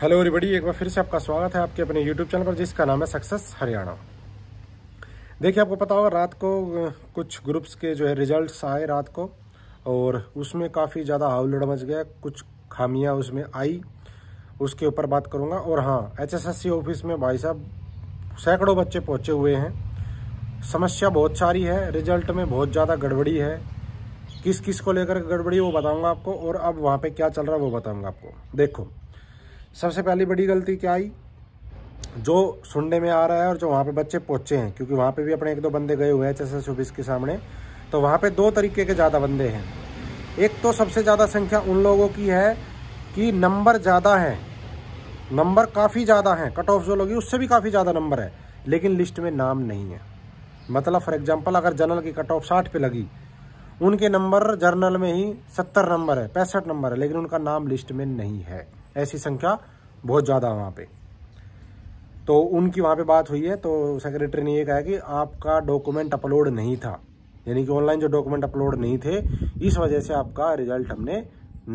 hello everybody एक बार फिर से आपका स्वागत है आपके अपने यूट्यूब चैनल पर जिसका नाम है सक्सेस हरियाणा देखिए आपको पता होगा रात को कुछ ग्रुप्स के जो है रिजल्ट्स आए रात को और उसमें काफ़ी ज़्यादा हावलड़ मच गया कुछ खामियां उसमें आई उसके ऊपर बात करूंगा और हाँ एचएसएससी ऑफिस में भाई साहब सैकड़ों बच्चे पहुंचे हुए हैं समस्या बहुत सारी है रिजल्ट में बहुत ज़्यादा गड़बड़ी है किस किस को लेकर गड़बड़ी वो बताऊँगा आपको और अब वहाँ पर क्या चल रहा है वो बताऊँगा आपको देखो सबसे पहली बड़ी गलती क्या आई जो सुनने में आ रहा है और जो वहाँ पे बच्चे पहुँचे हैं क्योंकि वहाँ पे भी अपने एक दो बंदे गए हुए हैं जैसे सुबिस के सामने तो वहाँ पे दो तरीके के ज़्यादा बंदे हैं एक तो सबसे ज़्यादा संख्या उन लोगों की है कि नंबर ज़्यादा है नंबर काफ़ी ज़्यादा हैं कट ऑफ जो लोग उससे भी काफ़ी ज़्यादा नंबर है लेकिन लिस्ट में नाम नहीं है मतलब फॉर एग्जाम्पल अगर जनरल की कट ऑफ साठ पे लगी उनके नंबर जर्नल में ही सत्तर नंबर है पैंसठ नंबर है लेकिन उनका नाम लिस्ट में नहीं है ऐसी संख्या बहुत ज़्यादा वहाँ पे तो उनकी वहाँ पे बात हुई है तो सेक्रेटरी ने ये कहा कि आपका डॉक्यूमेंट अपलोड नहीं था यानी कि ऑनलाइन जो डॉक्यूमेंट अपलोड नहीं थे इस वजह से आपका रिजल्ट हमने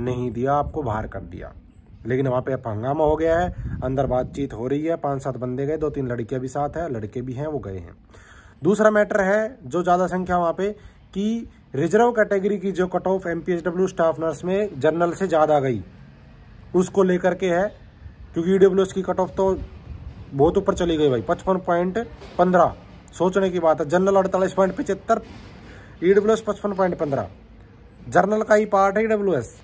नहीं दिया आपको बाहर कर दिया लेकिन वहाँ पे हंगामा हो गया है अंदर बातचीत हो रही है पांच सात बंदे गए दो तीन लड़कियाँ भी साथ हैं लड़के भी हैं वो गए हैं दूसरा मैटर है जो ज़्यादा संख्या वहाँ पे कि रिजर्व कैटेगरी की जो cut off M staff nurse में जनरल से ज़्यादा गई उसको लेकर के है क्योंकि ई e की कट ऑफ तो बहुत ऊपर चली गई भाई पचपन पॉइंट पंद्रह सोचने की बात है जनरल अड़तालीस पॉइंट पिछहत्तर ई e डब्ल्यू एस पचपन पॉइंट पंद्रह जर्नल का ही पार्ट है ई डब्ल्यू एस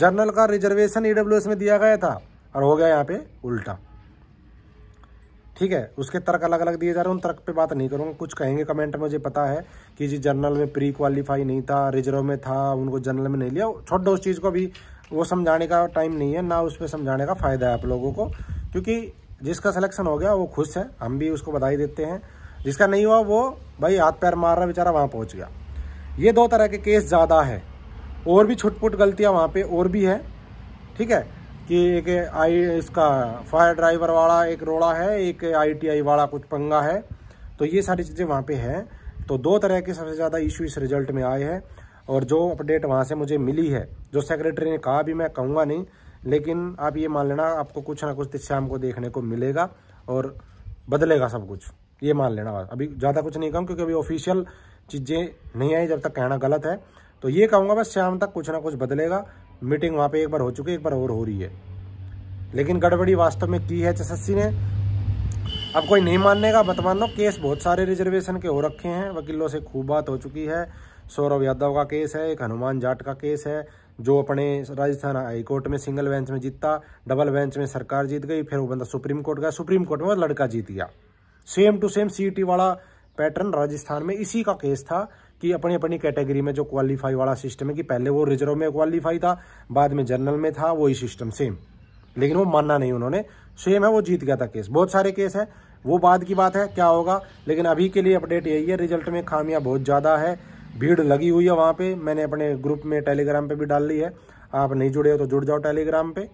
जर्नल का रिजर्वेशन ई डब्ल्यू एस में दिया गया था और हो गया यहाँ पे उल्टा ठीक है उसके तर्क अलग अलग दिए जा रहे हैं उन तर्क पे बात नहीं करूँगा कुछ कहेंगे कमेंट में मुझे पता है कि जी जर्नल में प्री क्वालिफाई नहीं था रिजर्व में था उनको जर्नल में नहीं लिया छोड़ दो उस चीज़ को अभी वो समझाने का टाइम नहीं है ना उस पर समझाने का फ़ायदा है आप लोगों को क्योंकि जिसका सिलेक्शन हो गया वो खुश है हम भी उसको बधाई देते हैं जिसका नहीं हुआ वो भाई हाथ पैर मार रहा बेचारा वहाँ पहुँच गया ये दो तरह के केस ज़्यादा है और भी छुटपुट गलतियाँ वहाँ पे और भी है ठीक है कि एक आई इसका फायर ड्राइवर वाला एक रोड़ा है एक आईटीआई वाला कुछ पंगा है तो ये सारी चीज़ें वहाँ पे हैं तो दो तरह के सबसे ज़्यादा इशू इस रिजल्ट में आए हैं और जो अपडेट वहाँ से मुझे मिली है जो सेक्रेटरी ने कहा भी मैं कहूँगा नहीं लेकिन आप ये मान लेना आपको कुछ ना कुछ तो शाम को देखने को मिलेगा और बदलेगा सब कुछ ये मान लेना अभी ज़्यादा कुछ नहीं कहूँ क्योंकि अभी ऑफिशियल चीज़ें नहीं आई जब तक कहना गलत है तो ये कहूँगा बस शाम तक कुछ ना कुछ बदलेगा मीटिंग वहाँ पे एक बार हो चुकी है एक बार और हो रही है लेकिन गड़बड़ी वास्तव में की है एसएससी ने अब कोई नहीं मानने का मत लो केस बहुत सारे रिजर्वेशन के हो रखे हैं वकीलों से खूब बात हो चुकी है सौरभ यादव का केस है एक हनुमान जाट का केस है जो अपने राजस्थान हाईकोर्ट में सिंगल बेंच में जीता डबल बेंच में सरकार जीत गई फिर वो बंदा सुप्रीम कोर्ट गया सुप्रीम कोर्ट में लड़का जीत गया सेम टू सेम सीईटी वाला पैटर्न राजस्थान में इसी का केस था कि अपनी अपनी कैटेगरी में जो क्वालिफाई वाला सिस्टम है कि पहले वो रिजर्व में क्वालिफाई था बाद में जनरल में था वही सिस्टम सेम लेकिन वो मानना नहीं उन्होंने सेम है वो जीत गया था केस बहुत सारे केस है वो बाद की बात है क्या होगा लेकिन अभी के लिए अपडेट यही है रिजल्ट में खामियां बहुत ज़्यादा है भीड़ लगी हुई है वहाँ पे मैंने अपने ग्रुप में टेलीग्राम पे भी डाल ली है आप नहीं जुड़े हो तो जुड़ जाओ टेलीग्राम पे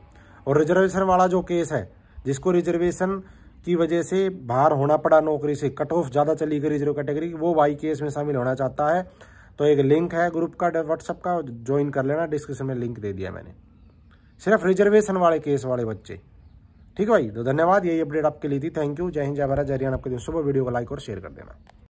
और रिजर्वेशन वाला जो केस है जिसको रिजर्वेशन की वजह से बाहर होना पड़ा नौकरी से कट ऑफ ज़्यादा चली गई रिजर्व कैटेगरी वो वाई केस में शामिल होना चाहता है तो एक लिंक है ग्रुप का व्हाट्सअप का ज्वाइन कर लेना डिस्क्रिप्शन में लिंक दे दिया मैंने सिर्फ रिजर्वेशन वाले केस वाले बच्चे ठीक है भाई तो धन्यवाद यही अपडेट आपके लिए थी थैंक यू जय हिंद जय भारत जय हरियाणा आपके दिन सुबह वीडियो को लाइक और शेयर कर देना